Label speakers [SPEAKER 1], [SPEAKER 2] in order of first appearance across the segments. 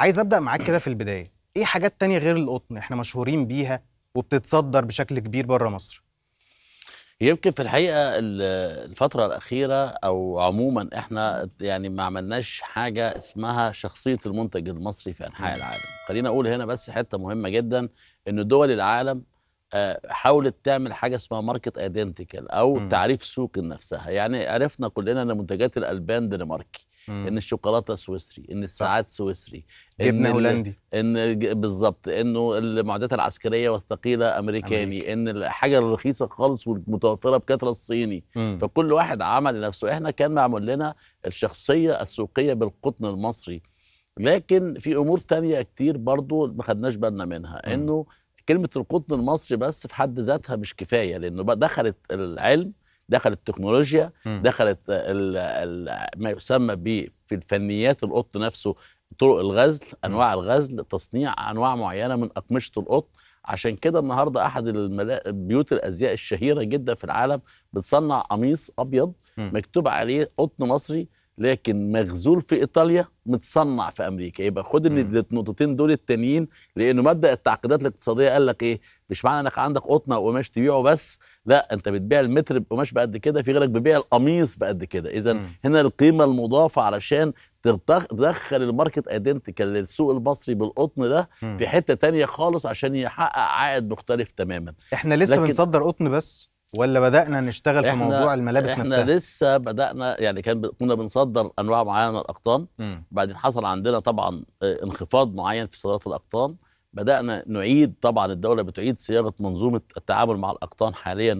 [SPEAKER 1] عايز ابدا معاك كده في البدايه ايه حاجات تانية غير القطن احنا مشهورين بيها وبتتصدر بشكل كبير بره مصر
[SPEAKER 2] يمكن في الحقيقه الفتره الاخيره او عموما احنا يعني ما عملناش حاجه اسمها شخصيه المنتج المصري في انحاء العالم خلينا اقول هنا بس حته مهمه جدا ان دول العالم آه، حاولت تعمل حاجه اسمها ماركت ايدنتيكال او تعريف سوق لنفسها يعني عرفنا كلنا ان منتجات الالبان دنماركي ان الشوكولاته سويسري ان الساعات سويسري جبنه هولندي ان بالظبط انه المعدات العسكريه والثقيله امريكاني أمريكي. ان الحاجه الرخيصه خالص والمتوفره بكثره الصيني مم. فكل واحد عمل لنفسه احنا كان معمول لنا الشخصيه السوقيه بالقطن المصري لكن في امور تانية كتير برضو ما خدناش بالنا منها انه كلمه القطن المصري بس في حد ذاتها مش كفايه لانه دخلت العلم دخلت التكنولوجيا دخلت ما يسمى في الفنيات القط نفسه طرق الغزل انواع الغزل تصنيع انواع معينه من اقمشه القط عشان كده النهارده احد الملا... بيوت الازياء الشهيره جدا في العالم بتصنع قميص ابيض مكتوب عليه قطن مصري لكن مغزول في ايطاليا متصنع في امريكا يبقى خد النقطتين دول التانيين لانه مبدا التعقيدات الاقتصاديه قال لك ايه مش معنى انك عندك قطن او قماش تبيعه بس لا انت بتبيع المتر بقماش بقد كده في غيرك بيبيع القميص بقد كده اذا هنا القيمه المضافه علشان تدخل الماركت ايدنتيكال للسوق المصري بالقطن ده في حته تانية خالص عشان يحقق عائد مختلف تماما احنا لسه بنصدر
[SPEAKER 1] قطن بس ولا بدانا نشتغل في موضوع الملابس احنا نفسها؟
[SPEAKER 2] لسه بدانا يعني كان كنا بنصدر انواع معينه من الاقطان بعدين حصل عندنا طبعا آه، انخفاض معين في صادرات الاقطان بدانا نعيد طبعا الدوله بتعيد صياغه منظومه التعامل مع الاقطان حاليا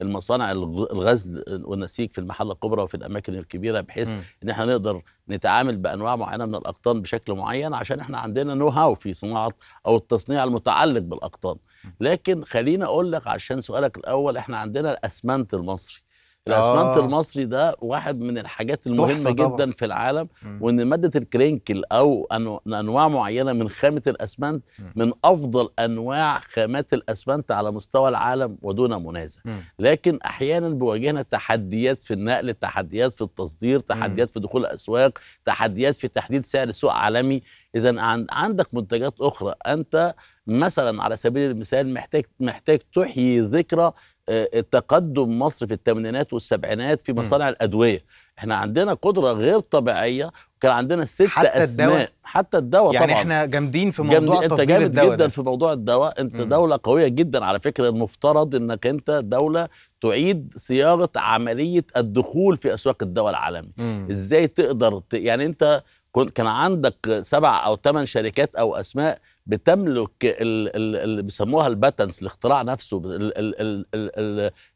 [SPEAKER 2] والمصانع الغزل والنسيج في المحله الكبرى وفي الاماكن الكبيره بحيث م. ان احنا نقدر نتعامل بانواع معينه من الاقطان بشكل معين عشان احنا عندنا نو هاو في صناعه او التصنيع المتعلق بالاقطان لكن خليني اقول لك عشان سؤالك الاول احنا عندنا الاسمنت المصري الاسمنت آه. المصري ده واحد من الحاجات المهمه جدا طبعا. في العالم م. وان ماده الكرينكل او انواع معينه من خامه الاسمنت م. من افضل انواع خامات الاسمنت على مستوى العالم ودون منازع م. لكن احيانا بيواجهنا تحديات في النقل تحديات في التصدير تحديات في دخول الاسواق تحديات في تحديد سعر سوق عالمي اذا عندك منتجات اخرى انت مثلا على سبيل المثال محتاج محتاج تحيي ذكرى آه، تقدم مصر في الثمانينات والسبعينات في مصانع الادويه احنا عندنا قدره غير طبيعيه كان عندنا ست حتى اسماء الدواء. حتى الدواء يعني طبعا احنا
[SPEAKER 1] جامدين في موضوع جامدين. انت جامد الدواء جدا ده.
[SPEAKER 2] في موضوع الدواء انت م. دوله قويه جدا على فكره المفترض انك انت دوله تعيد صياغه عمليه الدخول في اسواق الدواء العالمي م. ازاي تقدر ت... يعني انت كان عندك سبع او ثمان شركات او اسماء بتملك اللي بيسموها الباتنس الاختراع نفسه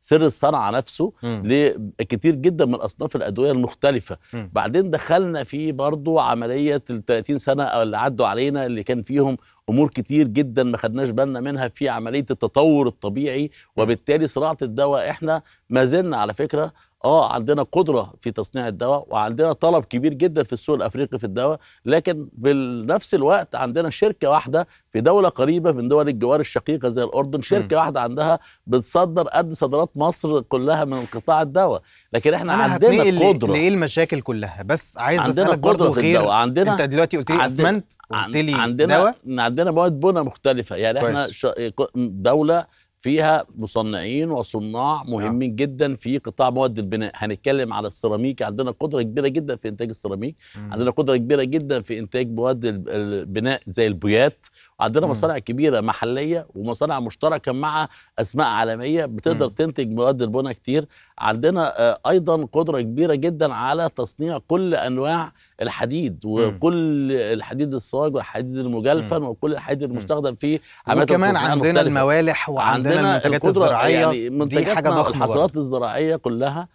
[SPEAKER 2] سر الصنعه نفسه لكتير جدا من اصناف الادويه المختلفه م. بعدين دخلنا في برضه عمليه ال 30 سنه اللي عدوا علينا اللي كان فيهم امور كتير جدا ما خدناش بالنا منها في عمليه التطور الطبيعي وبالتالي صناعه الدواء احنا ما زلنا على فكره اه عندنا قدره في تصنيع الدواء وعندنا طلب كبير جدا في السوق الافريقي في الدواء لكن بنفس الوقت عندنا شركه واحده في دوله قريبه من دول الجوار الشقيقه زي الاردن شركه م. واحده عندها بتصدر قد صادرات مصر كلها من قطاع الدواء لكن احنا عندنا قدره ليه
[SPEAKER 1] المشاكل كلها بس عايز اسالك برضه غير الدواء. عندنا انت دلوقتي قلت لي اسمنت
[SPEAKER 2] قلت لي عندنا دواء عندنا مواد بنا مختلفه يعني احنا دوله فيها مصنعين وصناع مهمين جدا في قطاع مواد البناء هنتكلم على السيراميك عندنا قدره كبيره جدا في انتاج السيراميك عندنا قدره كبيره جدا في انتاج مواد البناء زي البويات عندنا مصانع كبيره محليه ومصانع مشتركه مع اسماء عالميه بتقدر تنتج مواد البنى كتير عندنا آه، ايضا قدره كبيره جدا على تصنيع كل انواع الحديد وكل الحديد الصاج والحديد المجلفن وكل الحديد المستخدم في عمليات وكمان عندنا الموالح وعندنا, عندنا المنتجات الزراعيه يعني دي حاجه ضخمه الحصارات الزراعيه كلها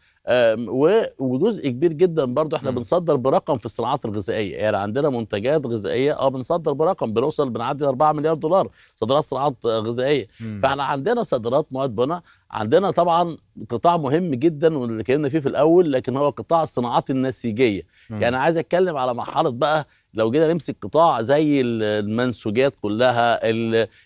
[SPEAKER 2] وجزء كبير جدا برضو احنا م. بنصدر برقم في الصناعات الغذائيه يعني عندنا منتجات غذائيه اه بنصدر برقم بنوصل بنعدي 4 مليار دولار صادرات صناعات غذائيه فاحنا عندنا صادرات مواد بناء عندنا طبعا قطاع مهم جدا واللي اتكلمنا فيه في الاول لكن هو قطاع الصناعات النسيجيه م. يعني عايز اتكلم على مرحله بقى لو جينا نمسك قطاع زي المنسوجات كلها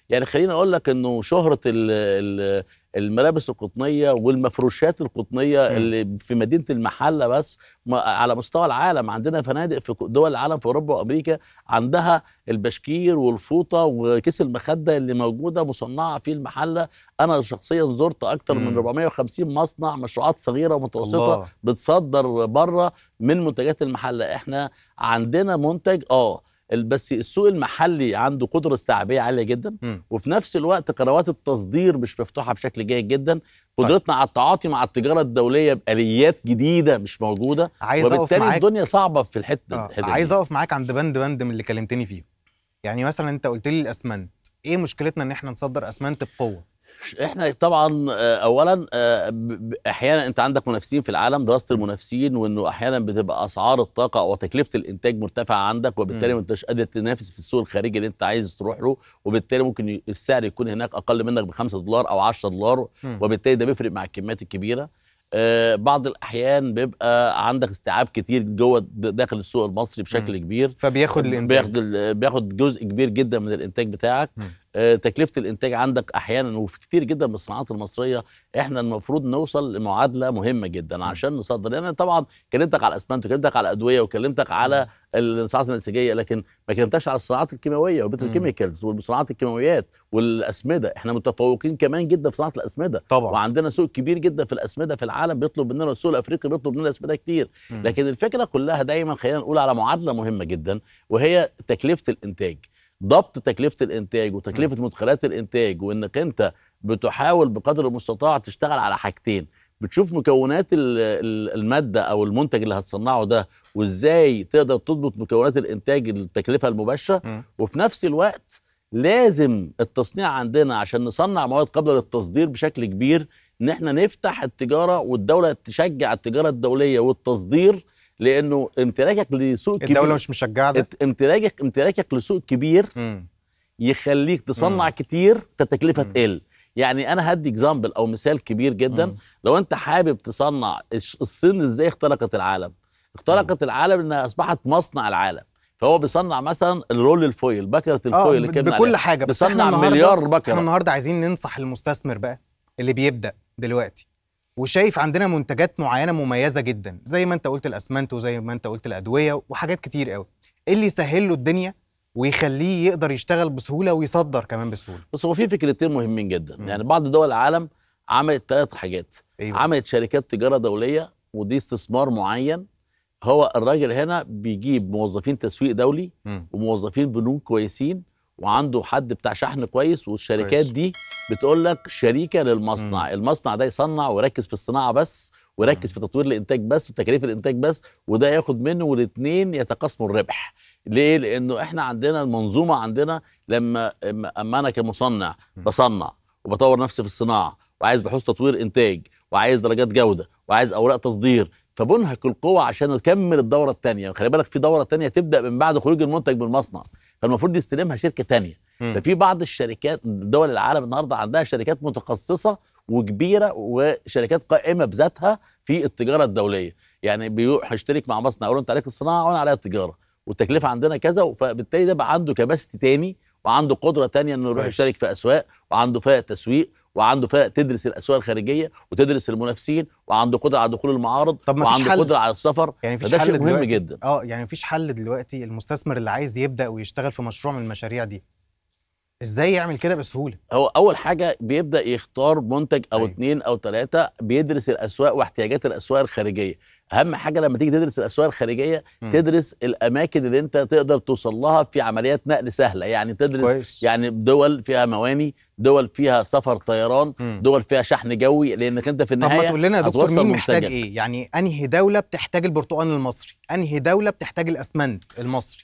[SPEAKER 2] يعني خليني اقول لك انه شهره ال ال الملابس القطنيه والمفروشات القطنيه اللي في مدينه المحله بس على مستوى العالم عندنا فنادق في دول العالم في اوروبا وامريكا عندها البشكير والفوطه وكيس المخده اللي موجوده مصنعه في المحله انا شخصيا زرت اكثر من 450 مصنع مشروعات صغيره ومتوسطه الله. بتصدر بره من منتجات المحله احنا عندنا منتج اه بس السوق المحلي عنده قدره استيعابيه عاليه جدا م. وفي نفس الوقت قنوات التصدير مش مفتوحه بشكل جيد جدا قدرتنا على التعاطي مع التجاره الدوليه باليات جديده مش موجوده عايز وبالتالي معاك... الدنيا
[SPEAKER 1] صعبه في الحته آه. دي عايز اقف معاك عند بند بند من اللي كلمتني فيه يعني مثلا انت قلت لي الاسمنت ايه مشكلتنا ان احنا نصدر اسمنت بقوه
[SPEAKER 2] احنا طبعا آه، اولا آه، احيانا انت عندك منافسين في العالم دراسه المنافسين وانه احيانا بتبقى اسعار الطاقه او تكلفه الانتاج مرتفعه عندك وبالتالي ما انتش قادر تنافس في السوق الخارجي اللي انت عايز تروح له وبالتالي ممكن السعر يكون هناك اقل منك ب 5 دولار او 10 دولار وبالتالي ده بيفرق مع الكميات الكبيره آه، بعض الاحيان بيبقى عندك استيعاب كتير جوه داخل السوق المصري بشكل م. كبير فبياخد الانتاج بياخد بياخد جزء كبير جدا من الانتاج بتاعك تكلفه الانتاج عندك احيانا وفي كتير جدا من الصناعات المصريه احنا المفروض نوصل لمعادله مهمه جدا عشان نصدر لان يعني طبعا كلمتك على الاسمنت وكلمتك على الادويه وكلمتك على الصناعات النسيجيه لكن ما كلمتكش على الصناعات الكيماويه وبتروكيميكالز والصناعات الكيماويات والاسمده احنا متفوقين كمان جدا في صناعه الاسمده طبعا وعندنا سوق كبير جدا في الاسمده في العالم بيطلب مننا السوق الافريقي بيطلب مننا اسمده كتير لكن الفكره كلها دايما خلينا نقول على معادله مهمه جدا وهي تكلفه الانتاج ضبط تكلفه الانتاج وتكلفه مدخلات الانتاج وانك انت بتحاول بقدر المستطاع تشتغل على حاجتين بتشوف مكونات الماده او المنتج اللي هتصنعه ده وازاي تقدر تضبط مكونات الانتاج التكلفه المباشره وفي نفس الوقت لازم التصنيع عندنا عشان نصنع مواد قابله للتصدير بشكل كبير ان احنا نفتح التجاره والدوله تشجع التجاره الدوليه والتصدير لانه امتلاكك لسوق الدولة كبير الدوله مش مشجعه ده امتلاكك امتلاكك لسوق كبير يخليك تصنع م. كتير فالتكلفه تقل يعني انا هدي اكزامبل او مثال كبير جدا م. لو انت حابب تصنع الصين ازاي اخترقت العالم اخترقت م. العالم انها اصبحت مصنع العالم فهو بيصنع مثلا الرول الفويل بكره آه، الفويل آه اللي كنا بكل عليها. حاجه بيصنع مليار بكره احنا
[SPEAKER 1] النهارده عايزين ننصح المستثمر بقى اللي بيبدا دلوقتي وشايف عندنا منتجات معينه مميزه جدا زي ما انت قلت الاسمنت وزي ما انت قلت الادويه وحاجات كتير قوي ايه اللي يسهل له الدنيا
[SPEAKER 2] ويخليه يقدر يشتغل بسهوله ويصدر كمان بسهوله بس هو في فكرتين مهمين جدا م. يعني بعض دول العالم عملت ثلاث حاجات أيوة. عملت شركات تجاره دوليه ودي استثمار معين هو الراجل هنا بيجيب موظفين تسويق دولي م. وموظفين بنوك كويسين وعنده حد بتاع شحن كويس والشركات دي بتقول لك شريكه للمصنع مم. المصنع ده يصنع ويركز في الصناعه بس ويركز في تطوير الانتاج بس وتكاليف الانتاج بس وده ياخد منه والاثنين يتقاسموا الربح ليه لانه احنا عندنا المنظومه عندنا لما اما انا كمصنع بصنع وبطور نفسي في الصناعه وعايز بحوث تطوير انتاج وعايز درجات جوده وعايز اوراق تصدير فبنهك القوة عشان نكمل الدورة الثانية خلي بالك في دورة ثانية تبدأ من بعد خروج المنتج من المصنع فالمفروض يستلمها شركه تانية ففي بعض الشركات دول العالم النهارده عندها شركات متخصصه وكبيره وشركات قائمه بذاتها في التجاره الدوليه يعني بيروح يشترك مع مصنع يقول انت عليك الصناعه وانا عليا التجاره والتكلفه عندنا كذا فبالتالي ده بقى عنده كباستي تاني وعنده قدره تانية انه يروح يشترك في اسواق وعنده فئه تسويق وعنده فرق تدرس الاسواق الخارجيه وتدرس المنافسين وعنده قدره على دخول المعارض طب ما وعنده حل. قدره على السفر يعني فده حل شيء دلوقتي. مهم جدا
[SPEAKER 1] اه يعني مفيش حل دلوقتي المستثمر اللي عايز يبدا ويشتغل في مشروع من المشاريع دي ازاي يعمل كده بسهوله
[SPEAKER 2] هو اول حاجه بيبدا يختار منتج او أيوه. اتنين او ثلاثه بيدرس الاسواق واحتياجات الاسواق الخارجيه اهم حاجه لما تيجي تدرس الاسواق الخارجيه تدرس الاماكن اللي انت تقدر توصل لها في عمليات نقل سهله يعني تدرس كويس. يعني دول فيها مواني دول فيها سفر طيران مم. دول فيها شحن جوي لانك انت في النهايه طب ما تقول لنا يا دكتور مين محتاج ايه يعني انهي دوله
[SPEAKER 1] بتحتاج البرتقال المصري انهي دوله بتحتاج الاسمنت المصري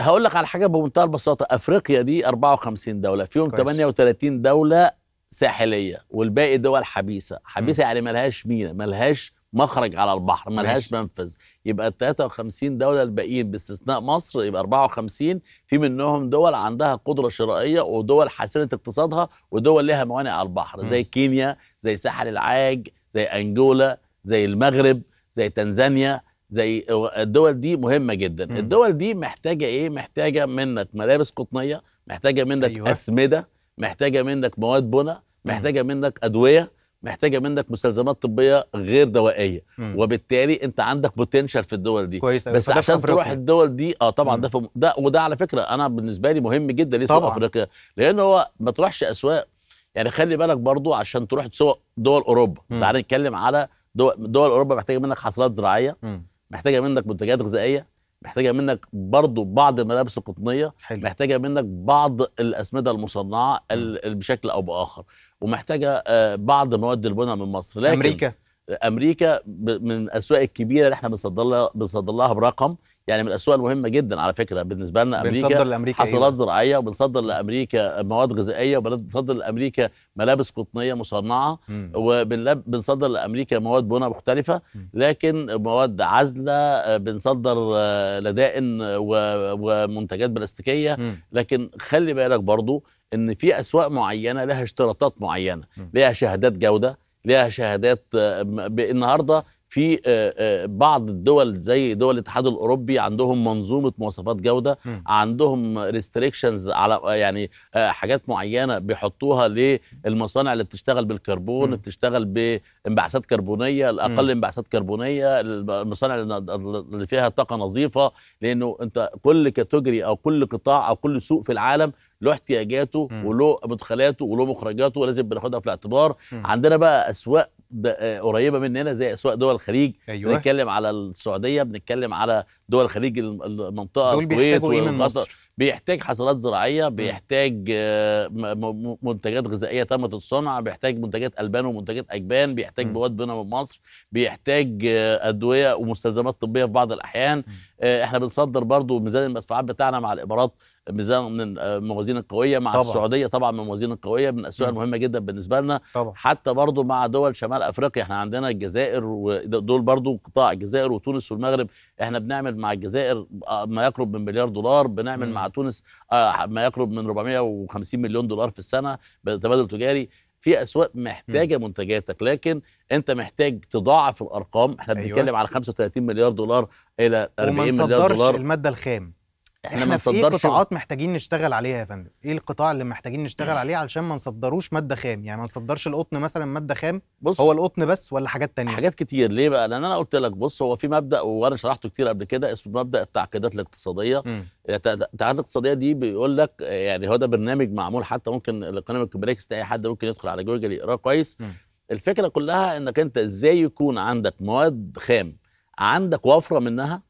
[SPEAKER 2] هقول لك على حاجه بمنتهى البساطه افريقيا دي 54 دوله فيهم كويس. 38 دوله ساحليه والباقي دول حبيسه حبيسه مم. يعني ملهاش مينا ملهاش مخرج على البحر ملهاش منفذ يبقى ال 53 دوله الباقيين باستثناء مصر يبقى 54 في منهم دول عندها قدره شرائيه ودول حاسنة اقتصادها ودول لها موانئ على البحر زي كينيا زي ساحل العاج زي انجولا زي المغرب زي تنزانيا زي الدول دي مهمه جدا مم. الدول دي محتاجه ايه محتاجه منك ملابس قطنيه محتاجه منك أيوة. اسمده محتاجه منك مواد بنى محتاجه منك ادويه محتاجه منك مستلزمات طبيه غير دوائيه مم. وبالتالي انت عندك بوتنشال في الدول دي كويس بس عشان تروح الدول دي اه طبعا ده في ده وده على فكره انا بالنسبه لي مهم جدا ليه سوق افريقيا لان هو ما تروحش اسواق يعني خلي بالك برضو عشان تروح تسوق دول اوروبا تعال نتكلم على دول, دول اوروبا محتاجه منك حصلات زراعيه مم. محتاجه منك منتجات غذائيه محتاجه منك برضو بعض الملابس القطنيه حلو. محتاجه منك بعض الاسمده المصنعه بشكل او باخر ومحتاجه آه، بعض مواد البناء من مصر لكن امريكا امريكا من الاسواق الكبيره اللي احنا بنصدر لها بنصدر لها برقم يعني من الاسواق المهمه جدا على فكره بالنسبه لنا امريكا بنصدر لامريكا إيه؟ حصلات زراعيه وبنصدر لامريكا مواد غذائيه وبنصدر لامريكا ملابس قطنيه مصنعه وبنصدر لامريكا مواد بناء مختلفه لكن مواد عازله بنصدر آه، لدائن ومنتجات بلاستيكيه لكن خلي بالك برضو ان في اسواق معينه لها اشتراطات معينه لها شهادات جوده ليها شهادات آه، النهارده في آه، آه، بعض الدول زي دول الاتحاد الاوروبي عندهم منظومه مواصفات جوده م. عندهم ريستريكشنز على آه، يعني حاجات معينه بيحطوها للمصانع اللي بتشتغل بالكربون م. بتشتغل بانبعاثات كربونيه الاقل انبعاثات كربونيه المصانع اللي فيها طاقه نظيفه لانه انت كل كاتيجوري او كل قطاع او كل سوق في العالم له احتياجاته وله مدخلاته وله مخرجاته ولازم بناخدها في الاعتبار عندنا بقى اسواق آه، قريبه مننا زي اسواق دول الخليج أيوة. بنتكلم على السعوديه بنتكلم على دول الخليج المنطقه دول بيحتاجوا ايه من مصر بيحتاج حصلات زراعيه بيحتاج آه، منتجات غذائيه تمت الصنع بيحتاج منتجات البان ومنتجات اجبان بيحتاج مواد بنا من مصر بيحتاج آه، ادويه ومستلزمات طبيه في بعض الاحيان م. آه، احنا بنصدر برضو ميزان المدفوعات بتاعنا مع الامارات ميزان من الموازين آه، القويه مع طبعا. السعوديه طبعا من الموازين القويه من الاسواق المهمه جدا بالنسبه لنا طبعا. حتى برضو مع دول شمال افريقيا احنا عندنا الجزائر ودول برضو قطاع الجزائر وتونس والمغرب احنا بنعمل مع الجزائر آه، ما يقرب من مليار دولار بنعمل م. مع تونس ما يقرب من 450 مليون دولار في السنه بتبادل تجاري في اسواق محتاجه م. منتجاتك لكن انت محتاج تضاعف الارقام احنا أيوة. بنتكلم على 35 مليار دولار الى 40 مليار دولار وما نصدرش الماده الخام احنا ما إيه نصدرش ايه القطاعات
[SPEAKER 1] محتاجين نشتغل عليها يا فندم ايه القطاع اللي محتاجين نشتغل إيه. عليه علشان ما نصدروش ماده خام يعني ما نصدرش القطن مثلا ماده خام بص هو القطن بس ولا حاجات
[SPEAKER 2] تانية حاجات كتير ليه بقى لان انا قلت لك بص هو في مبدا وانا شرحته كتير قبل كده اسمه مبدا التعقيدات الاقتصاديه إيه، التعقيدات الاقتصاديه دي بيقول لك يعني هو ده برنامج معمول حتى ممكن الايكونوميك بريكس اي حد ممكن يدخل على جوجل يقراه كويس م. الفكره كلها انك انت ازاي يكون عندك مواد خام عندك وفره منها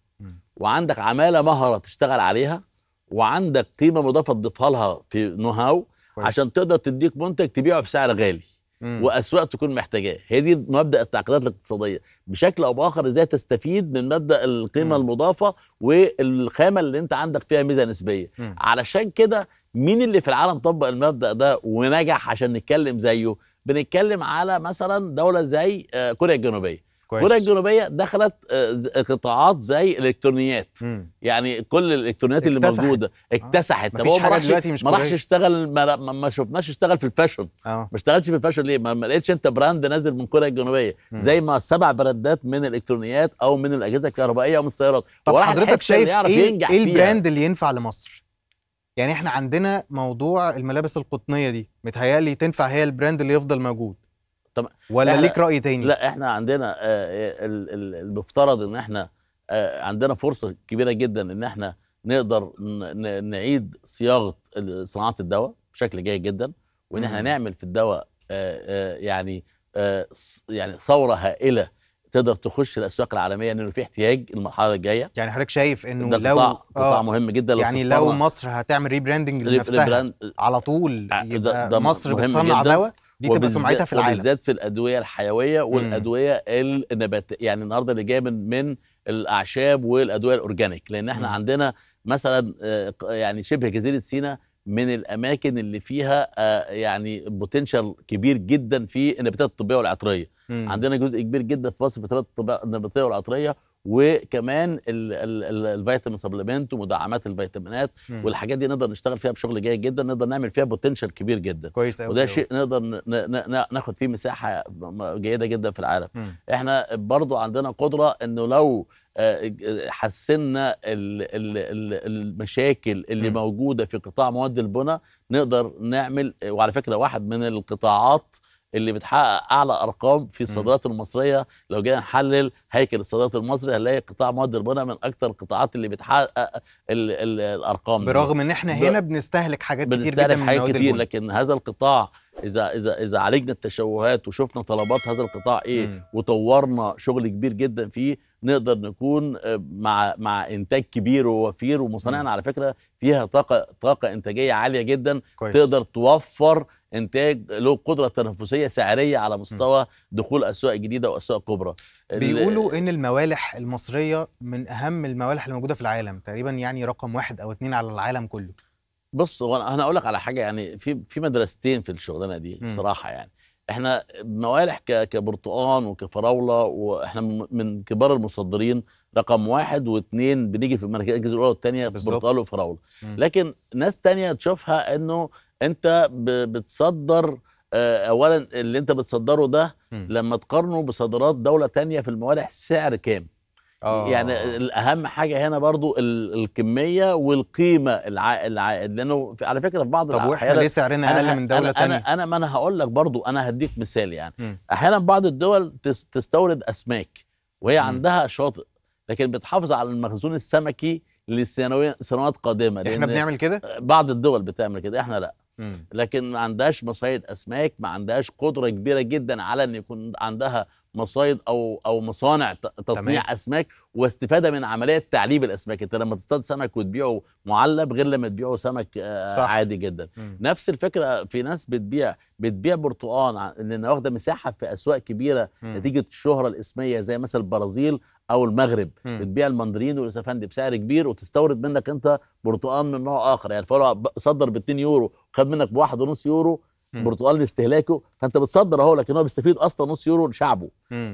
[SPEAKER 2] وعندك عماله مهره تشتغل عليها وعندك قيمه مضافه تضيفها لها في نهاو عشان تقدر تديك منتج تبيعه بسعر غالي مم. واسواق تكون محتاجاه هي دي مبدا التعقيدات الاقتصاديه بشكل او باخر ازاي تستفيد من مبدا القيمه مم. المضافه والخامه اللي انت عندك فيها ميزه نسبيه مم. علشان كده مين اللي في العالم طبق المبدا ده ونجح عشان نتكلم زيه بنتكلم على مثلا دوله زي آه، كوريا الجنوبيه كوريا الجنوبيه دخلت آه، قطاعات زي الالكترونيات مم. يعني كل الالكترونيات اللي موجوده آه. اكتسحت آه. هو ما راحش ما راحش اشتغل ما, ما شفناش اشتغل في الفاشن آه. ما اشتغلش في الفاشن ليه ما, لقيتش انت براند نازل من كوريا الجنوبيه مم. زي ما سبع براندات من الالكترونيات او من الاجهزه الكهربائيه او من السيارات طب حضرتك شايف ايه, إيه البراند اللي ينفع لمصر
[SPEAKER 1] يعني احنا عندنا موضوع الملابس القطنيه دي متهيألي تنفع هي البراند اللي يفضل موجود طب ولا ليك راي تاني لا
[SPEAKER 2] احنا عندنا آه، المفترض ان احنا آه، عندنا فرصه كبيره جدا ان احنا نقدر نعيد صياغه صناعه الدواء بشكل جيد جدا وان احنا نعمل في الدواء آه، يعني يعني ثوره هائله تقدر تخش الاسواق العالميه لانه في احتياج المرحله الجايه يعني حضرتك شايف انه لو قطاع, آه مهم جدا لو يعني لو مصر هتعمل ريبراندنج لنفسها ريبراند على طول يبقى ده ده مصر بتصنع دواء دي تبقى سمعتها في العالم وبالذات في الادويه الحيويه والادويه النباتيه يعني النهارده اللي جايه من من الاعشاب والادويه الاورجانيك لان احنا م. عندنا مثلا آه، يعني شبه جزيره سيناء من الاماكن اللي فيها آه، يعني بوتنشال كبير جدا في النباتات الطبيه والعطريه م. عندنا جزء كبير جدا في مصر في النباتات الطبيه والعطريه وكمان الفيتامين سبلمنت ومدعمات الفيتامينات والحاجات دي نقدر نشتغل فيها بشغل جيد جدا نقدر نعمل فيها بوتنشال كبير جدا كويس وده شيء نقدر ناخد فيه مساحه جيده جدا في العالم م. احنا برضو عندنا قدره انه لو آه، حسنا المشاكل اللي م. موجوده في قطاع مواد البناء نقدر نعمل وعلى فكره واحد من القطاعات اللي بتحقق اعلى ارقام في الصادرات المصريه لو جينا نحلل هيكل الصادرات المصري هنلاقي قطاع مواد البناء من اكثر القطاعات اللي بتحقق الـ الـ الارقام برغم ان احنا هنا
[SPEAKER 1] بنستهلك حاجات بنستهلك كتير بنستهلك حاجات كتير لكن
[SPEAKER 2] هذا القطاع اذا اذا اذا عالجنا التشوهات وشفنا طلبات هذا القطاع ايه م. وطورنا شغل كبير جدا فيه نقدر نكون مع مع انتاج كبير ووفير ومصانعنا على فكره فيها طاقه طاقه انتاجيه عاليه جدا كويس. تقدر توفر انتاج له قدره تنافسيه سعريه على مستوى دخول اسواق جديده واسواق كبرى بيقولوا ان الموالح
[SPEAKER 1] المصريه من اهم الموالح الموجوده في العالم تقريبا يعني رقم واحد او اتنين على العالم كله
[SPEAKER 2] بص هو انا هقول لك على حاجه يعني في في مدرستين في الشغلانه دي بصراحه يعني احنا موالح كبرتقان وكفراوله واحنا من كبار المصدرين رقم واحد واثنين بنيجي في المركز الاولى والثانيه في برتقال وفراوله لكن ناس تانية تشوفها انه انت بتصدر آه، اولا اللي انت بتصدره ده لما تقارنه بصادرات دوله تانية في الموالح السعر كام أوه. يعني آه. الاهم حاجه هنا برضو الكميه والقيمه العائد لانه على فكره في بعض طب واحنا ليه سعرنا اقل من دوله أنا, أنا انا ما انا هقول لك برضو انا هديك مثال يعني م. احيانا بعض الدول تستورد اسماك وهي م. عندها شاطئ لكن بتحافظ على المخزون السمكي لسنوات قادمه احنا بنعمل كده بعض الدول بتعمل كده احنا لا لكن ما عندهاش مصايد اسماك ما عندهاش قدره كبيره جدا على ان يكون عندها مصايد او او مصانع تصنيع تمام. اسماك واستفاده من عمليه تعليب الاسماك انت لما تصطاد سمك وتبيعه معلب غير لما تبيعه سمك آه، صح. عادي جدا م. نفس الفكره في ناس بتبيع بتبيع برتقان لان واخده مساحه في اسواق كبيره م. نتيجه الشهره الاسميه زي مثلا البرازيل او المغرب م. بتبيع المندرين والاسفندي بسعر كبير وتستورد منك انت برتقان من نوع اخر يعني الفرع صدر ب 2 يورو خد منك ب 1.5 يورو البرتقال لاستهلاكه فانت بتصدر اهو لكن هو بيستفيد اصلا نص يورو لشعبه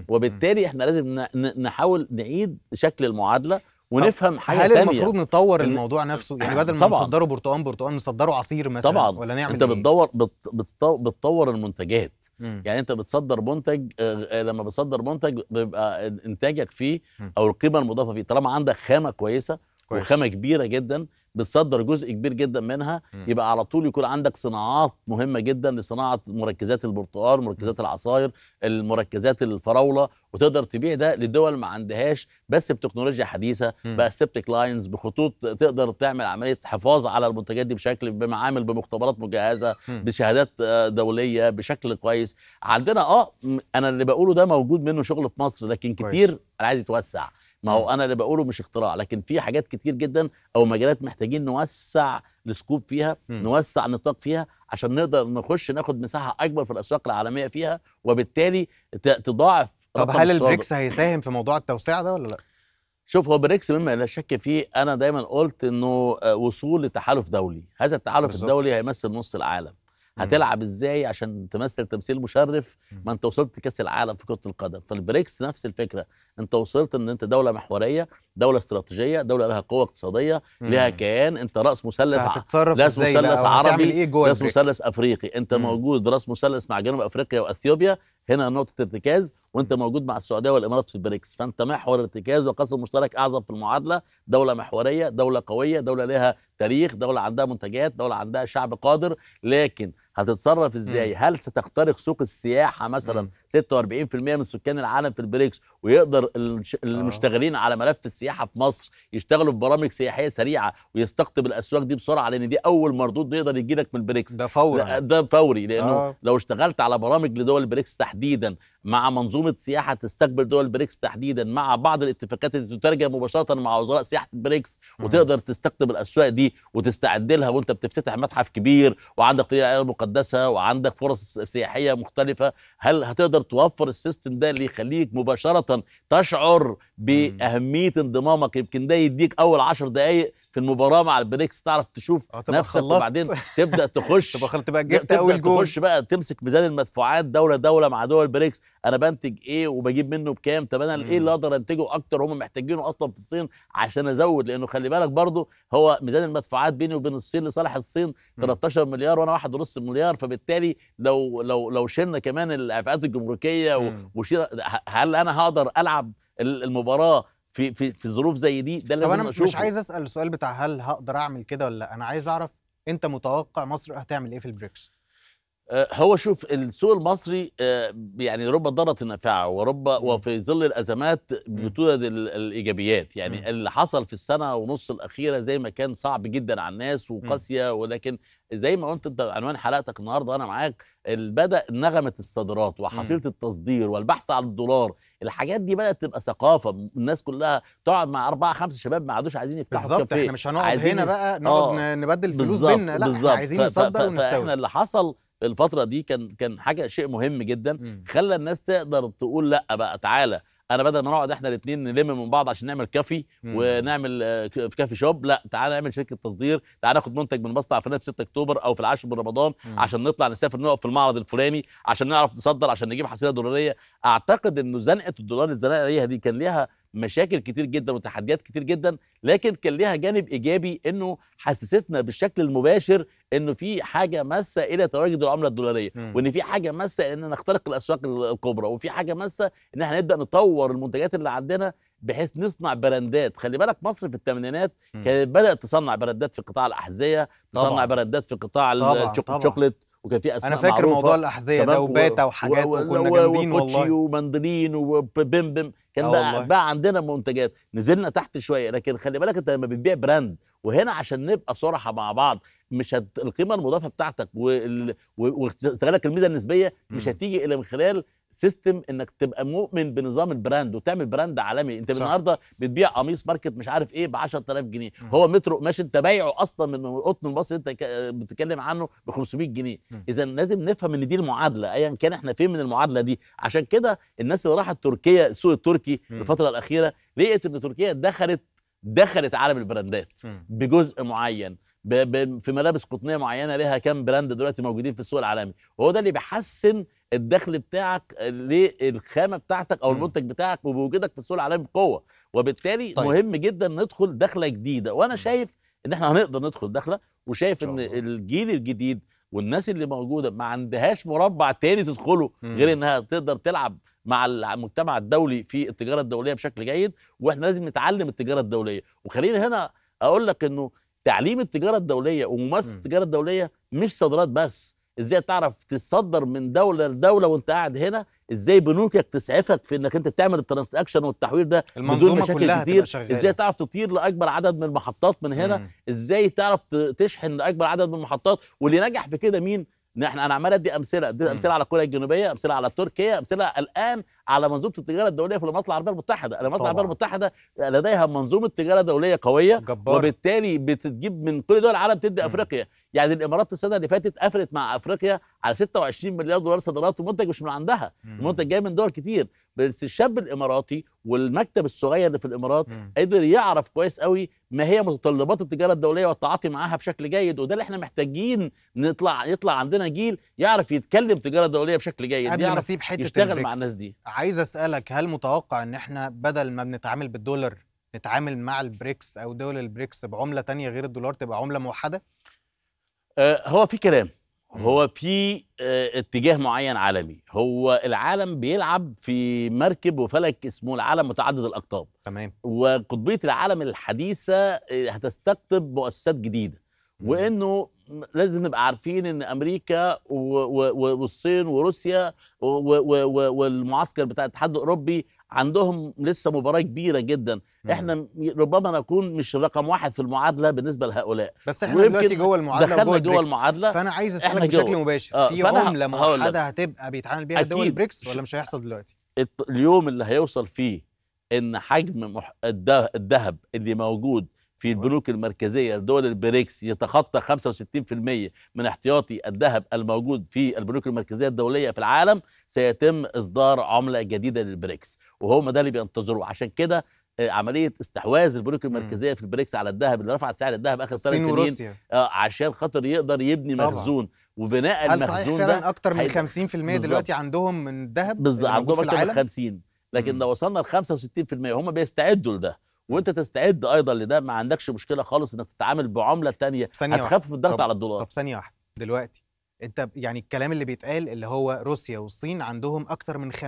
[SPEAKER 2] وبالتالي احنا لازم نحاول نعيد شكل المعادله ونفهم حاجه هل تانية. المفروض نطور الموضوع نفسه يعني آه، بدل ما نصدره برتقال برتقال نصدره عصير مثلا طبعا ولا نعمل انت إيه؟ بتدور بتطور, بتطور المنتجات مم. يعني انت بتصدر منتج آه، آه، لما بتصدر منتج بيبقى انتاجك فيه او القيمه المضافه فيه طالما عندك خامه كويسه وخامه كبيره جدا بتصدر جزء كبير جدا منها يبقى على طول يكون عندك صناعات مهمه جدا لصناعه مركزات البرتقال مركزات العصاير المركزات الفراوله وتقدر تبيع ده لدول ما عندهاش بس بتكنولوجيا حديثه م. بقى لاينز بخطوط تقدر تعمل عمليه حفاظ على المنتجات دي بشكل بمعامل بمختبرات مجهزه بشهادات آه، دوليه بشكل كويس عندنا اه انا اللي بقوله ده موجود منه شغل في مصر لكن كتير عايز يتوسع ما هو انا اللي بقوله مش اختراع لكن في حاجات كتير جدا او مجالات محتاجين نوسع السكوب فيها م. نوسع النطاق فيها عشان نقدر نخش ناخد مساحه اكبر في الاسواق العالميه فيها وبالتالي تضاعف طب هل البريكس هيساهم
[SPEAKER 1] في موضوع التوسعه ده ولا لا
[SPEAKER 2] شوف هو بريكس مما لا شك فيه انا دايما قلت انه آه، وصول لتحالف دولي هذا التحالف بالزبط. الدولي هيمثل نص العالم هتلعب ازاي عشان تمثل تمثيل مشرف ما انت وصلت لكاس العالم في كره القدم فالبريكس نفس الفكره انت وصلت ان انت دوله محوريه دوله استراتيجيه دوله لها قوه اقتصاديه لها كيان انت راس مثلث راس مثلث عربي إيه راس مثلث افريقي انت مم. موجود راس مثلث مع جنوب افريقيا واثيوبيا هنا نقطه ارتكاز وانت موجود مع السعوديه والامارات في البريكس فانت محور ارتكاز وقصد مشترك اعظم في المعادله دوله محوريه دوله قويه دوله لها تاريخ دوله عندها منتجات دوله عندها شعب قادر لكن هتتصرف ازاي هل ستخترق سوق السياحه مثلا 46% من سكان العالم في البريكس ويقدر آه. المشتغلين على ملف السياحه في مصر يشتغلوا في برامج سياحيه سريعه ويستقطب الاسواق دي بسرعه لان دي اول مردود يقدر يجي لك من البريكس ده فوري ده فوري لانه آه. لو اشتغلت على برامج لدول البريكس تحديدا مع منظومه سياحه تستقبل دول بريكس تحديدا مع بعض الاتفاقات اللي تترجم مباشره مع وزراء سياحه بريكس وتقدر تستقطب الاسواق دي وتستعد لها وانت بتفتتح متحف كبير وعندك طريقه مقدسه وعندك فرص سياحيه مختلفه هل هتقدر توفر السيستم ده اللي يخليك مباشره تشعر باهميه انضمامك يمكن ده يديك اول عشر دقائق في المباراه مع البريكس تعرف تشوف آه، نفسك وبعدين تبدا تخش تبقى تبقى جبت اول جول تخش بقى تمسك ميزان المدفوعات دوله دوله مع دول بريكس انا بنتج ايه وبجيب منه بكام طب انا ايه اللي اقدر انتجه اكتر هم محتاجينه اصلا في الصين عشان ازود لانه خلي بالك برضه هو ميزان المدفوعات بيني وبين الصين لصالح الصين 13 مليار وانا واحد ونص مليار فبالتالي لو لو لو شلنا كمان الاعفاءات الجمركيه وشيل هل انا هقدر العب المباراه في في في ظروف زي دي ده لازم طب انا أشوفه. مش عايز اسال
[SPEAKER 1] السؤال بتاع هل هقدر اعمل كده ولا انا عايز اعرف انت متوقع مصر هتعمل ايه في البريكس
[SPEAKER 2] آه، هو شوف السوق المصري آه، يعني رب ضارة النفع ورب وفي ظل الأزمات بتولد الإيجابيات يعني اللي حصل في السنة ونص الأخيرة زي ما كان صعب جدا على الناس وقاسية ولكن زي ما قلت انت عنوان حلقتك النهارده انا معاك بدا نغمه الصادرات وحصيله التصدير والبحث عن الدولار الحاجات دي بدات تبقى ثقافه الناس كلها تقعد مع اربعه خمسه شباب ما عادوش عايزين يفتحوا بالظبط احنا مش هنقعد هنا بقى نقعد آه، نبدل فلوس بينا لا احنا عايزين نصدر ونستورد فاحنا اللي حصل الفتره دي كان كان حاجه شيء مهم جدا خلى الناس تقدر تقول لا بقى تعالى انا بدل ما نقعد احنا الاثنين نلم من بعض عشان نعمل كافي ونعمل في آه، كافي شوب لا تعالى نعمل شركه تصدير تعالى ناخد منتج من مصنع فلان في 6 اكتوبر او في العاشر من رمضان عشان نطلع نسافر نقف في المعرض الفلاني عشان نعرف نصدر عشان نجيب حصيله دولاريه اعتقد انه زنقه الدولار الزنقه دي كان ليها مشاكل كتير جدا وتحديات كتير جدا لكن كان ليها جانب ايجابي انه حسستنا بالشكل المباشر انه في حاجه ماسه الى تواجد العمله الدولاريه مم. وان في حاجه ماسه ان نخترق الاسواق الكبرى وفي حاجه ماسه ان احنا نبدا نطور المنتجات اللي عندنا بحيث نصنع براندات خلي بالك مصر في الثمانينات كانت بدات تصنع براندات في قطاع الاحذيه تصنع براندات في قطاع الشوكليت وكان في اسماء انا فاكر معروفة. موضوع الاحذيه ده وباتا وحاجات و... وكنا جامدين والله وكوتشي ومندلين وبيمبم كان آه، بقى الله. بقى عندنا منتجات نزلنا تحت شويه لكن خلي بالك انت لما بتبيع براند وهنا عشان نبقى صراحه مع بعض مش هت... القيمه المضافه بتاعتك واستغلالك وال... و... الميزه النسبيه مش هتيجي الا من خلال سيستم انك تبقى مؤمن بنظام البراند وتعمل براند عالمي انت صح. النهارده بتبيع قميص ماركت مش عارف ايه ب 10000 جنيه مم. هو مترو قماش انت بايعه اصلا من قطن مصر انت بتتكلم عنه ب 500 جنيه اذا لازم نفهم ان دي المعادله ايا كان احنا فين من المعادله دي عشان كده الناس اللي راحت تركيا السوق التركي مم. الفتره الاخيره لقيت ان تركيا دخلت دخلت عالم البراندات بجزء معين ب ب في ملابس قطنيه معينه ليها كام براند دلوقتي موجودين في السوق العالمي وهو ده اللي بيحسن الدخل بتاعك للخامه بتاعتك او المنتج بتاعك وبوجودك في السوق العالمي بقوه وبالتالي طيب. مهم جدا ندخل دخله جديده وانا م. شايف ان احنا هنقدر ندخل دخله وشايف ان الجيل الجديد والناس اللي موجوده ما عندهاش مربع تاني تدخله م. غير انها تقدر تلعب مع المجتمع الدولي في التجاره الدوليه بشكل جيد واحنا لازم نتعلم التجاره الدوليه وخلينا هنا اقول لك انه تعليم التجاره الدوليه وممارسه التجاره الدوليه مش صادرات بس ازاي تعرف تصدر من دوله لدوله وانت قاعد هنا ازاي بنوكك تسعفك في انك انت تعمل الترانزاكشن والتحويل ده بدون مشاكل كتير ازاي تعرف تطير لاكبر عدد من المحطات من هنا مم. ازاي تعرف تشحن لاكبر عدد من المحطات واللي نجح في كده مين ان احنا انا عمال ادي امثله ادي امثله على كوريا الجنوبيه امثله على تركيا امثله الان على منظومه التجاره الدوليه في الامارات العربيه المتحده الامارات العربيه المتحده لديها منظومه تجاره دوليه قويه جبار. وبالتالي بتجيب من كل دول العالم تدي مم. افريقيا يعني الامارات السنه اللي فاتت قفلت مع افريقيا على 26 مليار دولار صادرات ومنتج مش من عندها المنتج جاي من دول كتير بس الشاب الاماراتي والمكتب الصغير اللي في الامارات قدر يعرف كويس قوي ما هي متطلبات التجاره الدوليه والتعاطي معاها بشكل جيد وده اللي احنا محتاجين نطلع يطلع عندنا جيل يعرف يتكلم تجاره دوليه بشكل جيد قبل ما اسيب حته يشتغل مع الناس دي
[SPEAKER 1] عايز اسالك هل متوقع ان احنا بدل ما بنتعامل بالدولار نتعامل مع البريكس او دول البريكس بعمله تانية غير الدولار تبقى عمله موحده؟
[SPEAKER 2] آه هو في كلام هو في آه، اتجاه معين عالمي هو العالم بيلعب في مركب وفلك اسمه العالم متعدد الاقطاب تمام وقطبيه العالم الحديثه آه، هتستقطب مؤسسات جديده وانه لازم نبقى عارفين ان امريكا والصين وروسيا والمعسكر بتاع الاتحاد الاوروبي عندهم لسه مباراه كبيره جدا مم. احنا ربما نكون مش رقم واحد في المعادله بالنسبه لهؤلاء بس احنا دلوقتي جوه المعادله دخلنا جوه المعادله فأنا عايز اسالك بشكل مباشر آه في عمله موحده هتبقى
[SPEAKER 1] بيتعامل بيها دول بريكس ولا مش هيحصل دلوقتي؟
[SPEAKER 2] اليوم اللي هيوصل فيه ان حجم مح... الذهب اللي موجود في أيوة. البنوك المركزيه دول البريكس يتخطى 65% من احتياطي الذهب الموجود في البنوك المركزيه الدوليه في العالم سيتم اصدار عمله جديده للبريكس وهم ده اللي بينتظروه عشان كده آه، عمليه استحواذ البنوك المركزيه في البريكس على الذهب اللي رفعت سعر الذهب اخر ثلاث سنين آه عشان خاطر يقدر يبني طبعا. مخزون وبناء هل المخزون صحيح فعلا اكتر من 50% دلوقتي
[SPEAKER 1] عندهم من الذهب بالظبط عندهم اكتر من 50
[SPEAKER 2] لكن لو وصلنا ل 65% هم بيستعدوا لده وانت تستعد ايضا لده ما عندكش مشكله خالص انك تتعامل بعمله ثانيه هتخفف الضغط على الدولار طب ثانيه واحده دلوقتي انت يعني الكلام اللي بيتقال اللي هو روسيا والصين
[SPEAKER 1] عندهم اكتر من 50%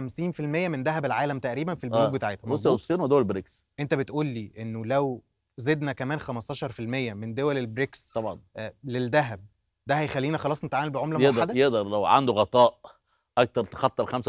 [SPEAKER 1] من ذهب العالم تقريبا في البنوك آه. بتاعتهم روسيا والصين
[SPEAKER 2] ودول بريكس انت
[SPEAKER 1] بتقول لي انه لو زدنا كمان 15% من دول البريكس طبعا آه للذهب ده هيخلينا خلاص نتعامل بعمله يقدر موحده
[SPEAKER 2] يقدر لو عنده غطاء اكثر تخطى ال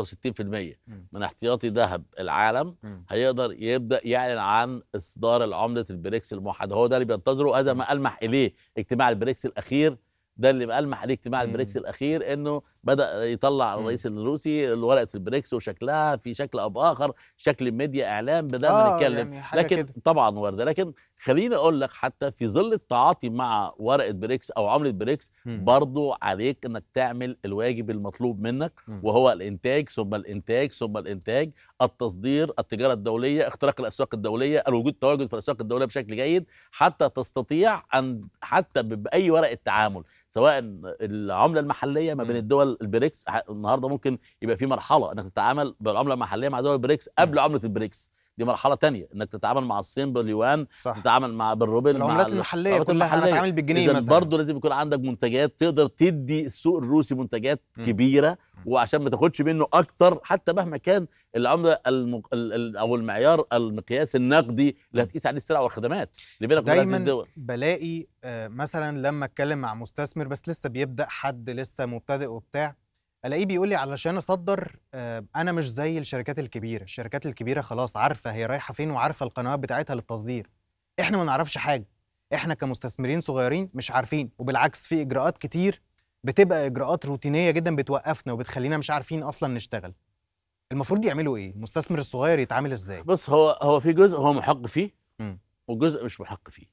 [SPEAKER 2] 65% من احتياطي ذهب العالم هيقدر يبدا يعلن عن اصدار العمله البريكس الموحده هو ده اللي بينتظره هذا ما المح اليه اجتماع البريكس الاخير ده اللي المح عليه اجتماع البريكس الاخير انه بدا يطلع إمم. الرئيس الروسي ورقه البريكس وشكلها في شكل او باخر شكل ميديا اعلام بدانا آه نتكلم يعني لكن كده. طبعا ورده لكن خليني اقول لك حتى في ظل التعاطي مع ورقه بريكس او عمله بريكس إمم. برضو عليك انك تعمل الواجب المطلوب منك م. إمم. وهو الانتاج ثم الانتاج ثم الانتاج التصدير التجاره الدوليه اختراق الاسواق الدوليه الوجود التواجد في الاسواق الدوليه بشكل جيد حتى تستطيع ان حتى باي ورقه تعامل سواء العمله المحليه ما بين الدول دول البريكس النهارده ممكن يبقى في مرحله انك تتعامل بالعمله المحليه مع دول البريكس قبل عمله البريكس دي مرحله تانية انك تتعامل مع الصين باليوان صح. تتعامل مع بالروبل العملات مع المحليه العملات كلها المحلية. هنتعامل بالجنيه مثلا برضه لازم يكون عندك منتجات تقدر تدي السوق الروسي منتجات م. كبيره وعشان ما تاخدش منه اكتر حتى مهما كان العمله المق... او المعيار المقياس النقدي اللي هتقيس عليه السلع والخدمات اللي بينك وبين هذه الدول
[SPEAKER 1] بلاقي آه، مثلا لما اتكلم مع مستثمر بس لسه بيبدا حد لسه مبتدئ وبتاع الاقيه بيقول لي علشان اصدر آه، انا مش زي الشركات الكبيره الشركات الكبيره خلاص عارفه هي رايحه فين وعارفه القنوات بتاعتها للتصدير احنا ما نعرفش حاجه احنا كمستثمرين صغيرين مش عارفين وبالعكس في اجراءات كتير بتبقى اجراءات روتينيه جدا بتوقفنا وبتخلينا مش عارفين اصلا
[SPEAKER 2] نشتغل المفروض يعملوا ايه المستثمر الصغير يتعامل ازاي بص هو هو في جزء هو محق فيه م. وجزء مش محق فيه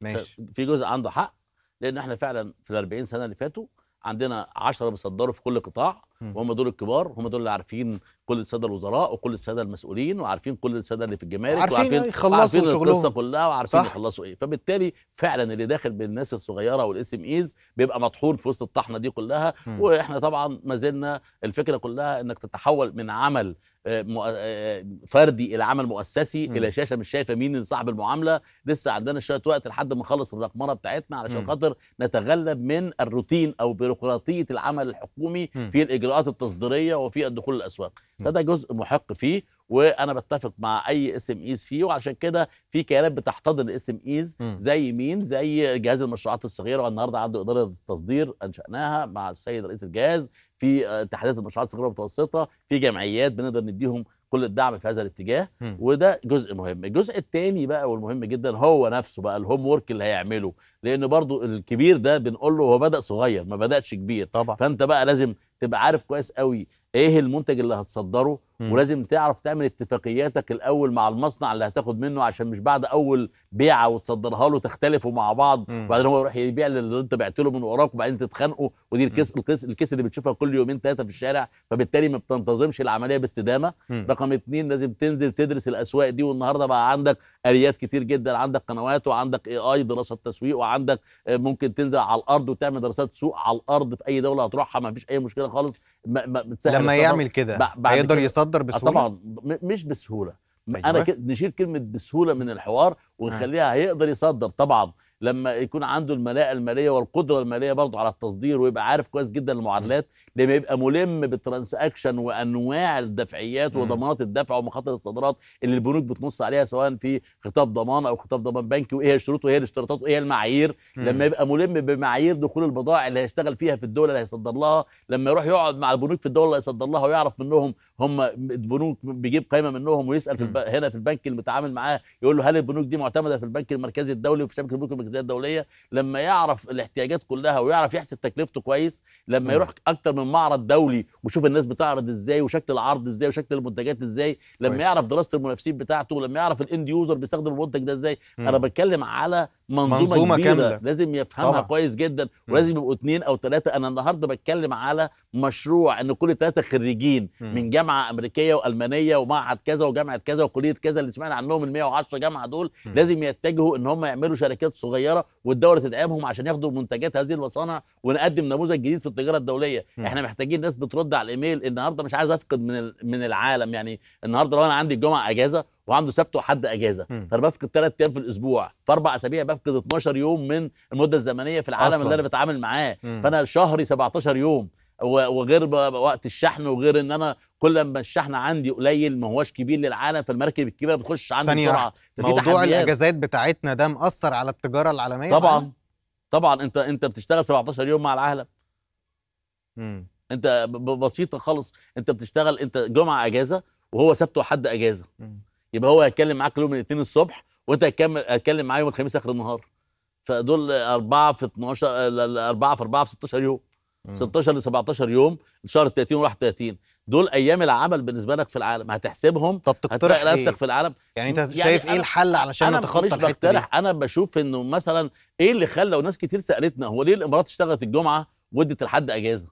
[SPEAKER 2] ماشي في جزء عنده حق لان احنا فعلا في ال 40 سنه اللي فاتوا عندنا 10 بيصدروا في كل قطاع وهم دول الكبار هم دول اللي عارفين كل الساده الوزراء وكل الساده المسؤولين وعارفين كل الساده اللي في الجمارك وعارفين إيه؟ يخلصوا شغلهم القصه كلها وعارفين يخلصوا ايه فبالتالي فعلا اللي داخل بالناس الصغيره والاس ام ايز بيبقى مطحون في وسط الطحنه دي كلها م. واحنا طبعا ما زلنا الفكره كلها انك تتحول من عمل آه، آه، فردي الى عمل مؤسسي م. الى شاشه مش شايفه مين صاحب المعامله لسه عندنا شويه وقت لحد ما نخلص الرقمنه بتاعتنا علشان خاطر نتغلب من الروتين او بيروقراطيه العمل الحكومي م. في الاجراءات التصديريه وفي الدخول الاسواق فده جزء محق فيه وانا بتفق مع اي اس ام ايز فيه وعشان كده في كيانات بتحتضن الاس ام ايز زي مين زي جهاز المشروعات الصغيره والنهارده عنده اداره التصدير انشاناها مع السيد رئيس الجهاز في اتحادات المشروعات الصغيره والمتوسطه في جمعيات بنقدر نديهم كل الدعم في هذا الاتجاه م. وده جزء مهم الجزء الثاني بقى والمهم جدا هو نفسه بقى الهوم وورك اللي هيعمله لان برضو الكبير ده بنقول له هو بدا صغير ما بداش كبير طبعا فانت بقى لازم تبقى عارف كويس قوي ايه المنتج اللي هتصدره م. ولازم تعرف تعمل اتفاقياتك الاول مع المصنع اللي هتاخد منه عشان مش بعد اول بيعه وتصدرها له تختلفوا مع بعض وبعدين هو يروح يبيع اللي انت بعت له من وراك وبعدين تتخانقوا ودي الكيس الكيس الكيس اللي بتشوفها كل يومين ثلاثه في الشارع فبالتالي ما بتنتظمش العمليه باستدامه م. رقم اثنين لازم تنزل تدرس الاسواق دي والنهارده بقى عندك اليات كتير جدا عندك قنوات وعندك اي اي دراسه تسويق وعندك آه، ممكن تنزل على الارض وتعمل دراسات سوق على الارض في اي دوله هتروحها ما فيش اي مشكله خالص ما, ما بتسهل لما يعمل كده هيقدر يصدر آه، بسهوله طبعا مش بسهوله أيوة. انا نشيل كلمه بسهوله من الحوار آه. ونخليها هيقدر يصدر طبعا لما يكون عنده الملاءه الماليه والقدره الماليه برضه على التصدير ويبقى عارف كويس جدا المعادلات لما يبقى ملم بالترانزاكشن وانواع الدفعيات وضمانات الدفع ومخاطر الصادرات اللي البنوك بتنص عليها سواء في خطاب ضمان او خطاب ضمان بنكي وايه هي الشروط وايه الاشتراطات وايه المعايير لما يبقى ملم بمعايير دخول البضائع اللي هيشتغل فيها في الدول اللي هيصدر لها لما يروح يقعد مع البنوك في الدوله اللي هيصدر لها ويعرف منهم هم البنوك بيجيب قائمه منهم ويسال في الب... هنا في البنك المتعامل معاه يقول له هل البنوك دي معتمده في البنك المركزي الدولي وفي شبكه البنوك الغذائيه الدوليه لما يعرف الاحتياجات كلها ويعرف يحسب تكلفته كويس لما يروح اكتر من معرض دولي ويشوف الناس بتعرض ازاي وشكل العرض ازاي وشكل المنتجات ازاي لما كويس. يعرف دراسه المنافسين بتاعته ولما يعرف الاند يوزر بيستخدم المنتج ده ازاي مم. انا بتكلم على منظومه, منظومة كبيره كاملة. لازم يفهمها طبعا. كويس جدا ولازم يبقوا اثنين او ثلاثه انا النهارده بتكلم على مشروع ان كل ثلاثه خريجين م. من جامعه امريكيه والمانيه ومعهد كذا وجامعه كذا وكليه كذا اللي سمعنا عنهم ال 110 جامعه دول م. لازم يتجهوا ان هم يعملوا شركات صغيره والدوله تدعمهم عشان ياخدوا منتجات هذه المصانع ونقدم نموذج جديد في التجاره الدوليه م. احنا محتاجين ناس بترد على الايميل النهارده مش عايز افقد من من العالم يعني النهارده لو انا عندي الجمعه اجازه وعنده سبت وحد اجازه فانا بفقد ثلاث ايام في الاسبوع في اربع اسابيع بفقد 12 يوم من المده الزمنيه في العالم أصلاً. اللي انا بتعامل معاه مم. فانا شهري 17 يوم وغير وقت الشحن وغير ان انا كل ما الشحن عندي قليل ما هوش كبير للعالم فالمركب الكبيره بتخش عندي بسرعه موضوع الاجازات
[SPEAKER 1] بتاعتنا ده مأثر على التجاره العالميه طبعا معنا.
[SPEAKER 2] طبعا انت انت بتشتغل 17 يوم مع العالم مم. انت بسيطه خالص انت بتشتغل انت جمعه اجازه وهو سبت وحد اجازه مم. يبقى هو هيتكلم معاك يوم الاثنين الصبح وانت هتكلم معاه يوم الخميس اخر النهار فدول 4 في 12 4 آه، في 4 في 16 يوم 16 ل 17 يوم شهر 30 و 31 دول ايام العمل بالنسبه لك في العالم هتحسبهم طب تقترح ايه؟ نفسك في العالم يعني انت يعني شايف يعني ايه الحل علشان نتخطى الحته دي انا مش بقترح انا بشوف انه مثلا ايه اللي خلى وناس كتير سالتنا هو ليه الامارات اشتغلت الجمعه وادت لحد اجازه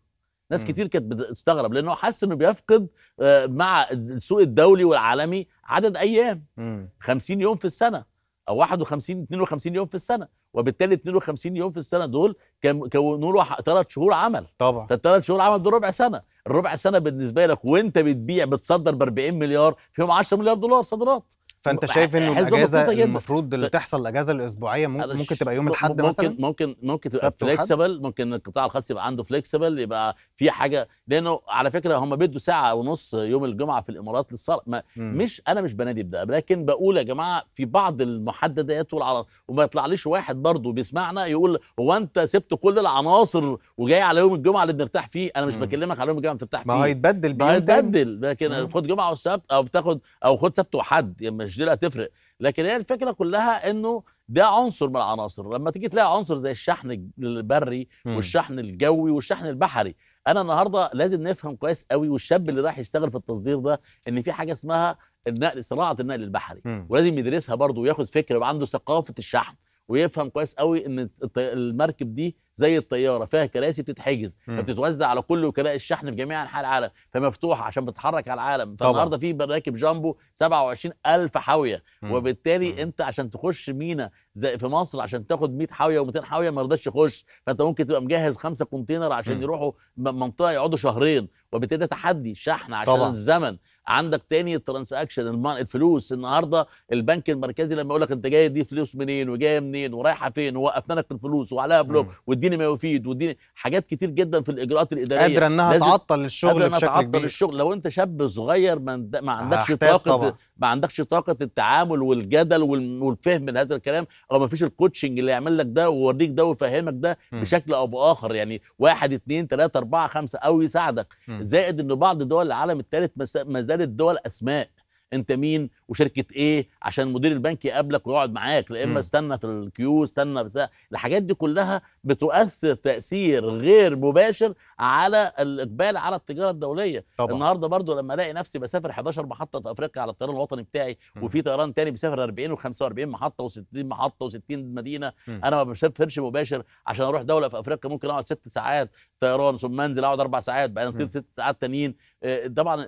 [SPEAKER 2] ناس م. كتير كانت بتستغرب لانه حاسس انه بيفقد آه، مع السوق الدولي والعالمي عدد ايام مم. 50 يوم في السنه او 51 52 يوم في السنه وبالتالي 52 يوم في السنه دول كونوا له ثلاث شهور عمل طبعا فالثلاث شهور عمل دول ربع سنه الربع سنه بالنسبه لك وانت بتبيع بتصدر ب 40 مليار فيهم 10 مليار دولار صادرات فانت شايف انه الاجازه المفروض
[SPEAKER 1] اللي تحصل الاجازه الاسبوعيه ممكن, ممكن تبقى يوم الاحد مثلا
[SPEAKER 2] ممكن ممكن تبقى فليكسبل ممكن القطاع الخاص يبقى عنده فليكسبل يبقى في حاجه لانه على فكره هم بيدوا ساعه ونص يوم الجمعه في الامارات للصلاه مش انا مش بنادي بده لكن بقول يا جماعه في بعض المحددات والعرض وما يطلعليش واحد برضه بيسمعنا يقول هو انت سبت كل العناصر وجاي على يوم الجمعه اللي بنرتاح فيه انا مش بكلمك على يوم الجمعه بترتاح فيه ما هيتبدل بيتبدل لكن خد جمعه وسبت او بتاخد او خد سبت وحد يعني مش دي اللي هتفرق لكن هي الفكره كلها انه ده عنصر من العناصر لما تيجي تلاقي عنصر زي الشحن البري والشحن الجوي والشحن البحري انا النهارده لازم نفهم كويس قوي والشاب اللي رايح يشتغل في التصدير ده ان في حاجه اسمها النقل صناعه النقل البحري ولازم يدرسها برضه وياخد فكره وعنده ثقافه الشحن ويفهم كويس قوي ان المركب دي زي الطياره فيها كراسي بتتحجز فبتتوزع على كل وكلاء الشحن في جميع انحاء العالم فمفتوحه عشان بتتحرك على العالم فالنهارده في مراكب جامبو 27000 حاويه وبالتالي مم. انت عشان تخش مينا زي في مصر عشان تاخد 100 حاويه و200 حاويه ما رضاش يخش فانت ممكن تبقى مجهز خمسه كونتينر عشان مم. يروحوا منطقه يقعدوا شهرين وبالتالي ده تحدي شحن عشان طبعا. الزمن عندك تاني الترانزاكشن الفلوس النهارده البنك المركزي لما يقول لك انت جاي دي فلوس منين وجايه منين ورايحه فين ووقفنا لك الفلوس وعليها بلوك واديني ما يفيد واديني حاجات كتير جدا في الاجراءات الاداريه قادره انها تعطل الشغل قادرة انها تعطل كبير. الشغل لو انت شاب صغير ما, ما آه، عندكش طاقه طبعا. ما عندكش طاقه التعامل والجدل والفهم من هذا الكلام او ما فيش الكوتشنج اللي يعمل لك ده ويوريك ده ويفهمك ده م. بشكل او باخر يعني واحد اثنين ثلاثه اربعه خمسه او يساعدك م. زائد ان بعض دول العالم الثالث ما زال اداره دول اسماء انت مين وشركه ايه عشان المدير البنك يقابلك ويقعد معاك لا اما استنى في الكيو استنى بس الحاجات دي كلها بتؤثر تاثير غير مباشر على الاقبال على التجاره الدوليه طبعا. النهارده برضو لما الاقي نفسي بسافر 11 محطه في افريقيا على الطيران الوطني بتاعي وفي طيران تاني بيسافر 40 و45 محطه و60 محطه و60 مدينه م. انا ما بسافرش مباشر عشان اروح دوله في افريقيا ممكن اقعد ست ساعات طيران ثم انزل اقعد اربع ساعات بعدين اطير ست ساعات تانيين آه، طبعا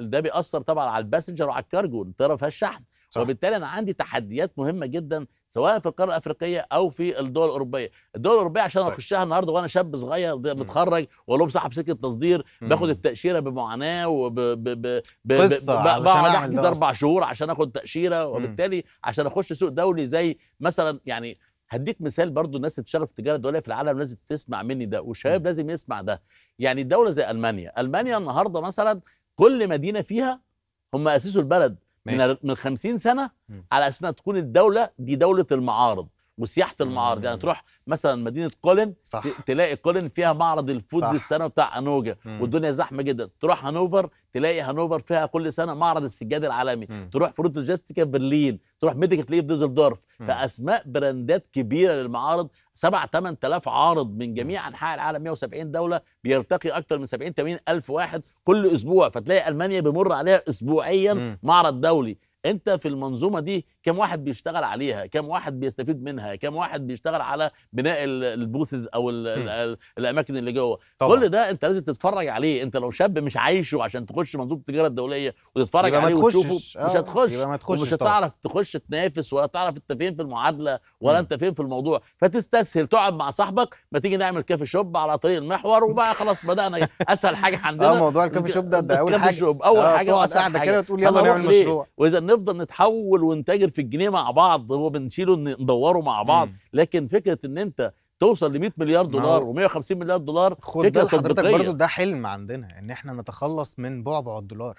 [SPEAKER 2] ده بيأثر طبعا على الباسنجر وعلى الكارجو الطياره فيها الشحن صح. وبالتالي انا عندي تحديات مهمه جدا سواء في القاره الافريقيه او في الدول الاوروبيه الدول الاوروبيه عشان طيب. اخشها النهارده وانا شاب صغير متخرج واقول لهم صاحب شركه تصدير باخد التاشيره بمعاناه وب احجز اربع شهور عشان اخد تاشيره وبالتالي عشان اخش سوق دولي زي مثلا يعني هديك مثال برضو الناس اللي بتشتغل في التجاره الدوليه في العالم لازم تسمع مني ده والشباب لازم يسمع ده يعني دوله زي المانيا المانيا النهارده مثلا كل مدينه فيها هم اسسوا البلد ماشي. من 50 سنه على اساس انها تكون الدوله دي دوله المعارض وسياحه المعارض يعني تروح مثلا مدينه كولن صح. تلاقي كولن فيها معرض الفود صح. السنه بتاع انوجا مم. والدنيا زحمه جدا تروح هانوفر تلاقي هانوفر فيها كل سنه معرض السجاد العالمي مم. تروح فروت جاستيكا برلين تروح ميديكا تلاقي في ديزلدورف فاسماء براندات كبيره للمعارض 7 8000 عارض من جميع انحاء العالم 170 دوله بيرتقي اكثر من 70 80000 الف واحد كل اسبوع فتلاقي المانيا بمر عليها اسبوعيا معرض دولي انت في المنظومه دي كم واحد بيشتغل عليها كم واحد بيستفيد منها كم واحد بيشتغل على بناء البوثز او الـ الـ الاماكن اللي جوه طبعا. كل ده انت لازم تتفرج عليه انت لو شاب مش عايشه عشان تخش منظومه التجاره الدوليه وتتفرج عليه وتشوفه مش آه، هتخش ومش هتعرف تخش تنافس ولا تعرف انت فين في المعادله ولا انت فين في الموضوع فتستسهل تقعد مع صاحبك ما تيجي نعمل كافي شوب على طريق المحور وبقى خلاص بدانا اسهل حاجه آه، عندنا اه موضوع الكافي شوب ده, ده اول حاجه اول آه، حاجه, حاجة. كده وتقول يلا نعمل مشروع واذا نفضل نتحول ونتاجر في الجنيه مع بعض وبنشيله ندوره مع بعض مم. لكن فكره ان انت توصل ل 100 مليار دولار و150 مليار دولار خد بالك حضرتك برضه ده
[SPEAKER 1] حلم عندنا ان احنا نتخلص من بعبع الدولار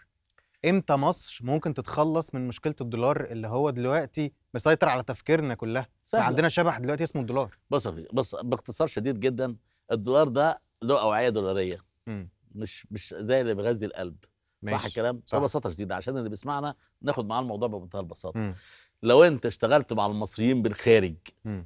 [SPEAKER 1] امتى مصر ممكن تتخلص من مشكله الدولار اللي هو دلوقتي مسيطر على تفكيرنا كلها سهل. عندنا شبح دلوقتي اسمه الدولار
[SPEAKER 2] بص بص باختصار شديد جدا الدولار ده له اوعيه دولاريه مم. مش مش زي اللي بيغذي القلب ماشي. صح الكلام صح. ببساطه شديده عشان اللي بيسمعنا ناخد معاه الموضوع بمنتهى البساطه م. لو انت اشتغلت مع المصريين بالخارج م.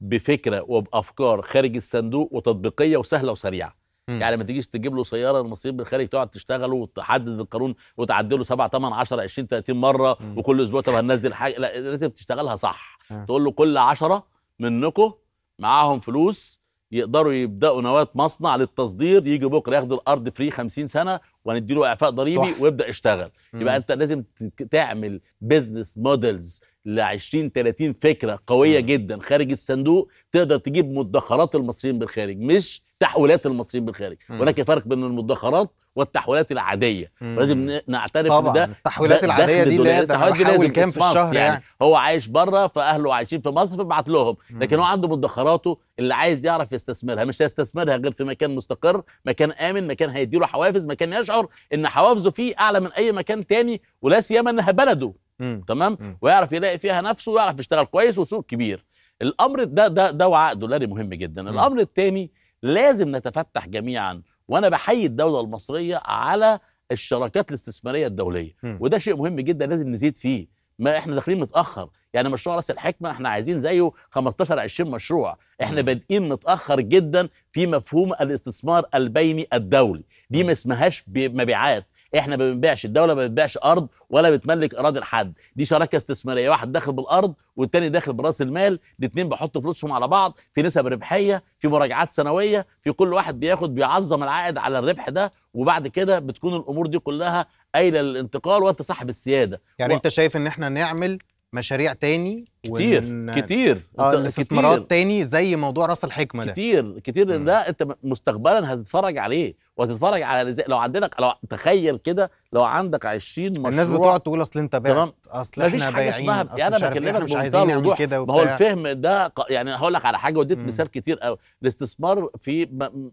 [SPEAKER 2] بفكره وبافكار خارج الصندوق وتطبيقيه وسهله وسريعه م. يعني ما تجيش تجيب له سياره المصريين بالخارج تقعد تشتغل وتحدد القانون وتعدله 7 8 10 20 30 مره م. وكل اسبوع طب هننزل حاجه لا لازم تشتغلها صح م. تقول له كل 10 منكم معاهم فلوس يقدروا يبداوا نواه مصنع للتصدير يجي بكره ياخدوا الارض فري 50 سنه له اعفاء ضريبي طح. ويبدا يشتغل مم. يبقى انت لازم تعمل بزنس مودلز ل 20 30 فكره قويه مم. جدا خارج الصندوق تقدر تجيب مدخرات المصريين بالخارج مش تحويلات المصريين بالخارج هناك فرق بين المدخرات والتحويلات العاديه لازم نعترف طبعا ده التحويلات العاديه دي اللي هي ده كام في الشهر يعني. يعني هو عايش بره فاهله عايشين في مصر فبعت لهم لكن هو عنده مدخراته اللي عايز يعرف يستثمرها مش هيستثمرها غير في مكان مستقر مكان امن مكان هيديله حوافز مكان يشعر ان حوافزه فيه اعلى من اي مكان تاني ولا سيما انها بلده مم. تمام مم. ويعرف يلاقي فيها نفسه ويعرف يشتغل كويس وسوق كبير الامر ده ده ده وعقده لاري مهم جدا الامر الثاني لازم نتفتح جميعا وانا بحيي الدوله المصريه على الشراكات الاستثماريه الدوليه م. وده شيء مهم جدا لازم نزيد فيه ما احنا داخلين متاخر يعني مشروع راس الحكمه احنا عايزين زيه 15 20 مشروع احنا بادئين متاخر جدا في مفهوم الاستثمار البيني الدولي دي ما اسمهاش مبيعات احنا ما بنبيعش الدوله ما بتبيعش ارض ولا بتملك اراضي لحد دي شراكه استثماريه واحد داخل بالارض والتاني داخل براس المال الاثنين بيحطوا فلوسهم على بعض في نسب ربحيه في مراجعات سنويه في كل واحد بياخد بيعظم العائد على الربح ده وبعد كده بتكون الامور دي كلها قايله للانتقال وانت صاحب السياده يعني و... انت شايف ان احنا نعمل مشاريع تاني
[SPEAKER 1] كتير وإن... كتير آه، استثمارات
[SPEAKER 2] تاني زي موضوع راس الحكمه ده كتير كتير ده انت مستقبلا هتتفرج عليه وتتفرج على رزق لو عندنا لو تخيل كده لو عندك 20 مشروع الناس بتقعد
[SPEAKER 1] تقول اصل انت بايع اصل احنا بايعين اصل انا بكلمك نعمل كده ما هو الفهم
[SPEAKER 2] ده يعني هقول لك على حاجه وديت مثال كتير قوي الاستثمار في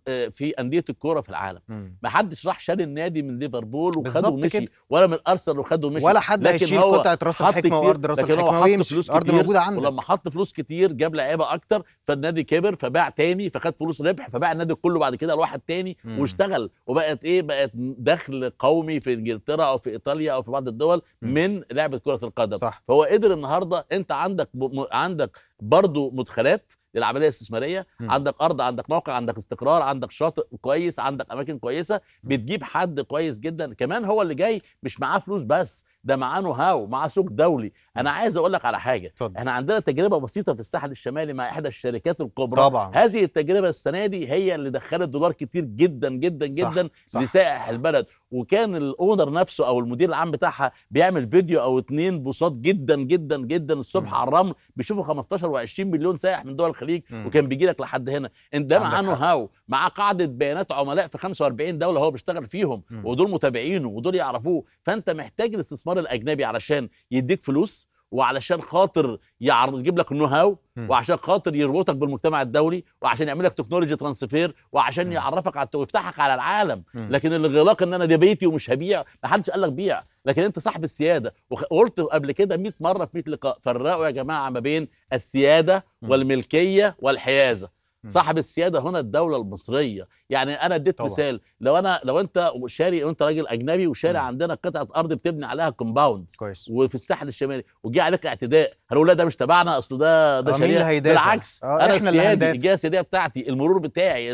[SPEAKER 2] آه، في انديه الكوره في العالم ما حدش راح شال النادي من ليفربول وخده ومشي ولا من ارسنال وخده ومشي ولا حد هيشيل قطعه راس الحكمه وارض راس الحكمه ويمشي ارض موجوده عنده ولما حط فلوس كتير جاب لعيبه اكتر فالنادي كبر فباع تاني فخد فلوس ربح فباع النادي كله بعد كده لواحد تاني واشتغل اشتغل وبقت ايه بقت دخل قومي في انجلترا او في ايطاليا او في بعض الدول من لعبه كره القدم صح. فهو قدر النهارده انت عندك م... عندك برضه مدخلات للعمليه الاستثماريه م. عندك ارض عندك موقع عندك استقرار عندك شاطئ كويس عندك اماكن كويسه بتجيب حد كويس جدا كمان هو اللي جاي مش معاه فلوس بس ده معاه نو هاو معاه سوق دولي انا عايز اقول لك على حاجه طبعا. احنا عندنا تجربه بسيطه في الساحل الشمالي مع احدى الشركات الكبرى طبعا هذه التجربه السنه دي هي اللي دخلت دولار كتير جدا جدا جدا صح. لسائح البلد وكان الاونر نفسه او المدير العام بتاعها بيعمل فيديو او اتنين بوصات جدا جدا جدا الصبح م. على الرمل بيشوفوا 15 و20 مليون سائح من دول الخليج م. وكان بيجي لك لحد هنا اندمع عنه هاو مع قاعده بيانات عملاء في 45 دوله هو بيشتغل فيهم م. ودول متابعينه ودول يعرفوه فانت محتاج الاستثمار الاجنبي علشان يديك فلوس وعلشان خاطر يعرض يجيب لك النو هاو وعشان خاطر يربطك بالمجتمع الدولي وعشان يعمل لك تكنولوجي ترانسفير وعشان يعرفك على ويفتحك على العالم لكن الغلاق ان انا ده بيتي ومش هبيع ما حدش قال لك بيع لكن انت صاحب السياده وقلت قبل كده 100 مره في 100 لقاء فرقوا يا جماعه ما بين السياده والملكيه والحيازه صاحب السياده هنا الدوله المصريه يعني انا اديت مثال لو انا لو انت شاري انت راجل اجنبي وشاري عندنا قطعه ارض بتبني عليها كومباوند كويس وفي الساحل الشمالي وجي عليك اعتداء هنقول لا ده مش تبعنا اصل ده ده شريعه بالعكس آه، انا السيادي الجهه السياديه بتاعتي المرور بتاعي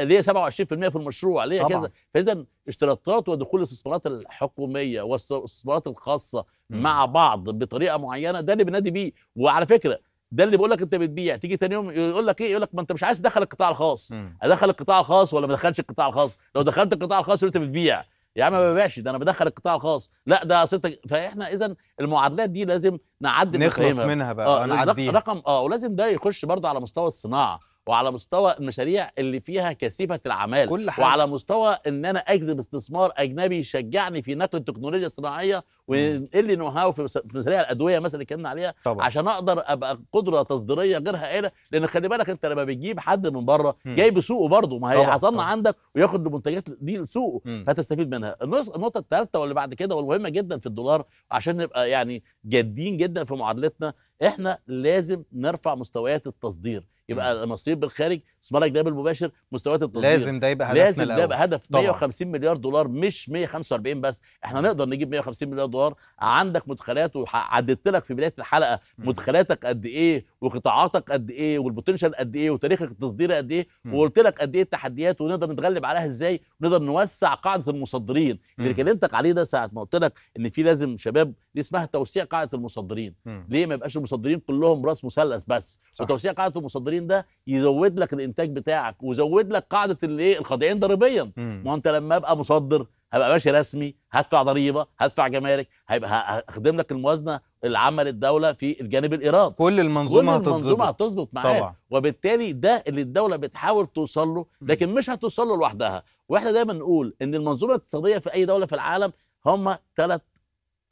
[SPEAKER 2] ليا 27% في المشروع ليا كذا فاذا اشتراطات ودخول الاستثمارات الحكوميه والاستثمارات الخاصه مع بعض بطريقه معينه ده اللي بنادي بيه وعلى فكره ده اللي بيقول لك انت بتبيع تيجي تاني يوم يقول لك ايه يقول لك ما انت مش عايز تدخل القطاع الخاص ادخل القطاع الخاص ولا ما ادخلش القطاع الخاص لو دخلت القطاع الخاص انت بتبيع يا عم ما ببيعش ده انا بدخل القطاع الخاص لا ده اصل فاحنا اذا المعادلات دي لازم نعدل نخلص منها بقى آه نعديها رقم اه ولازم ده يخش برضه على مستوى الصناعه وعلى مستوى المشاريع اللي فيها كثيفه العمال كل حاجة. وعلى مستوى ان انا اجذب استثمار اجنبي يشجعني في نقل التكنولوجيا الصناعيه وينقل لي نو هاو في مشاريع الادويه مثلا اللي اتكلمنا عليها طبعا. عشان اقدر ابقى قدره تصديريه غير هائله لان خلي بالك انت لما بتجيب حد من بره جاي بسوقه برضه ما هي حصلنا عندك وياخد المنتجات دي لسوقه فتستفيد منها النقطه الثالثه واللي بعد كده والمهمه جدا في الدولار عشان نبقى يعني جادين جدا في معادلتنا احنا لازم نرفع مستويات التصدير يبقى مصريين بالخارج استثمارك ده بالمباشر مستويات التصدير لازم ده يبقى هدفنا لازم ده يبقى هدف 150 مليار دولار مش 145 بس احنا نقدر نجيب 150 مليار دولار عندك مدخلات وعددت لك في بدايه الحلقه مدخلاتك قد ايه وقطاعاتك قد ايه والبوتنشال قد ايه وتاريخك التصديري قد ايه وقلت لك قد ايه التحديات ونقدر نتغلب عليها ازاي ونقدر نوسع قاعده المصدرين اللي كلمتك عليه ده ساعه ما قلت لك ان في لازم شباب دي اسمها توسيع قاعده المصدرين م. ليه ما يبقاش المصدرين كلهم راس مثلث بس صح. وتوسيع قاعده المصدرين ده يزود لك الانتاج بتاعك ويزود لك قاعده الايه الخاضعين ضريبيا ما انت لما ابقى مصدر هبقى ماشي رسمي هدفع ضريبه هدفع جمارك هيبقى هخدم لك الموازنه العمل الدوله في الجانب الايرادي كل المنظومه كل المنظومه هتظبط معاه طبعا. وبالتالي ده اللي الدوله بتحاول توصل له لكن مش هتوصل له لوحدها واحنا دايما نقول ان المنظومه الاقتصاديه في اي دوله في العالم هم ثلاث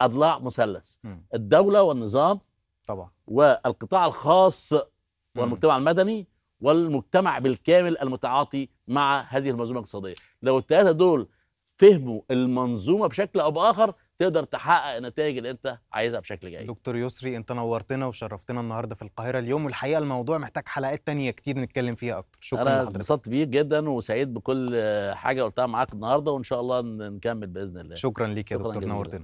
[SPEAKER 2] اضلاع مثلث الدوله والنظام طبعا والقطاع الخاص والمجتمع المدني والمجتمع بالكامل المتعاطي مع هذه المنظومه الاقتصاديه لو الثلاثه دول فهموا المنظومه بشكل او باخر تقدر تحقق النتائج اللي انت عايزها بشكل جيد دكتور يسري انت نورتنا وشرفتنا
[SPEAKER 1] النهارده في القاهره اليوم والحقيقه الموضوع محتاج حلقات تانية كتير نتكلم فيها اكتر شكرا انا اتبسطت
[SPEAKER 2] بيك جدا وسعيد بكل حاجه قلتها معاك النهارده وان شاء الله نكمل باذن الله شكرا ليك يا شكرا دكتور نورتنا